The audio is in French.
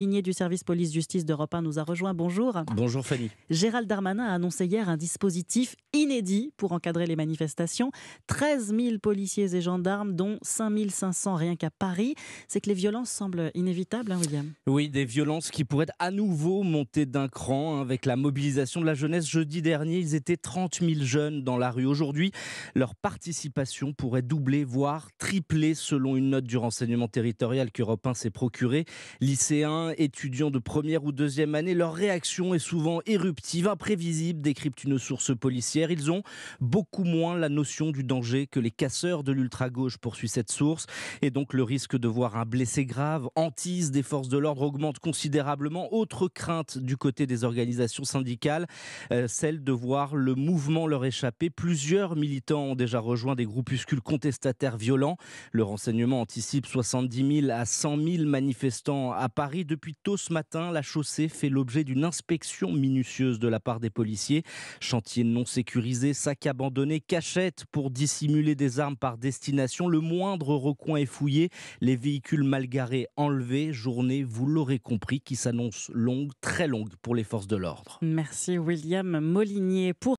Ligné du service police-justice d'Europe 1 nous a rejoint. Bonjour. Bonjour Fanny. Gérald Darmanin a annoncé hier un dispositif inédit pour encadrer les manifestations. 13 000 policiers et gendarmes, dont 5 500 rien qu'à Paris. C'est que les violences semblent inévitables, hein, William Oui, des violences qui pourraient à nouveau monter d'un cran hein, avec la mobilisation de la jeunesse. Jeudi dernier, ils étaient 30 000 jeunes dans la rue. Aujourd'hui, leur participation pourrait doubler, voire tripler, selon une note du renseignement territorial qu'Europe 1 s'est procurée. Lycéens, étudiants de première ou deuxième année, leur réaction est souvent éruptive, imprévisible, décrypte une source policière. Ils ont beaucoup moins la notion du danger que les casseurs de l'ultra-gauche, poursuit cette source. Et donc le risque de voir un blessé grave, hantise des forces de l'ordre augmente considérablement. Autre crainte du côté des organisations syndicales, euh, celle de voir le mouvement leur échapper. Plusieurs militants ont déjà rejoint des groupuscules contestataires violents. Le renseignement anticipe 70 000 à 100 000 manifestants à Paris. Depuis depuis tôt ce matin, la chaussée fait l'objet d'une inspection minutieuse de la part des policiers. Chantier non sécurisé, sac abandonné, cachette pour dissimuler des armes par destination. Le moindre recoin est fouillé, les véhicules mal garés enlevés. Journée, vous l'aurez compris, qui s'annonce longue, très longue pour les forces de l'ordre. Merci William Molinier. Pour